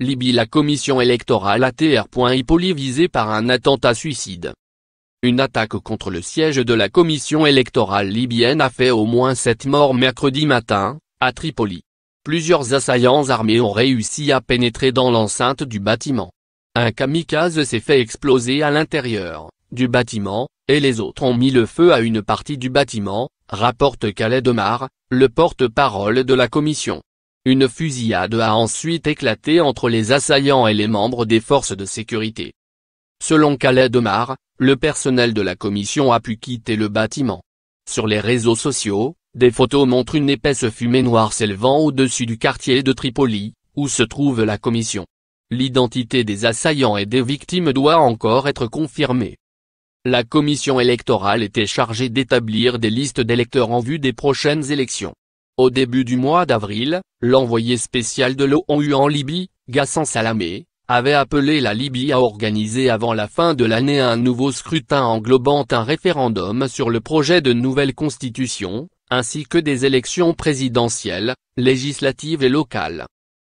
Libye La commission électorale ATR.IPOLI visée par un attentat suicide. Une attaque contre le siège de la commission électorale libyenne a fait au moins sept morts mercredi matin, à Tripoli. Plusieurs assaillants armés ont réussi à pénétrer dans l'enceinte du bâtiment. Un kamikaze s'est fait exploser à l'intérieur, du bâtiment, et les autres ont mis le feu à une partie du bâtiment, rapporte Khaled Omar, le porte-parole de la commission. Une fusillade a ensuite éclaté entre les assaillants et les membres des forces de sécurité. Selon Khaled Omar, le personnel de la commission a pu quitter le bâtiment. Sur les réseaux sociaux, des photos montrent une épaisse fumée noire s'élevant au-dessus du quartier de Tripoli, où se trouve la commission. L'identité des assaillants et des victimes doit encore être confirmée. La commission électorale était chargée d'établir des listes d'électeurs en vue des prochaines élections. Au début du mois d'avril, l'envoyé spécial de l'ONU en Libye, Gassan Salamé, avait appelé la Libye à organiser avant la fin de l'année un nouveau scrutin englobant un référendum sur le projet de nouvelle constitution, ainsi que des élections présidentielles, législatives et locales.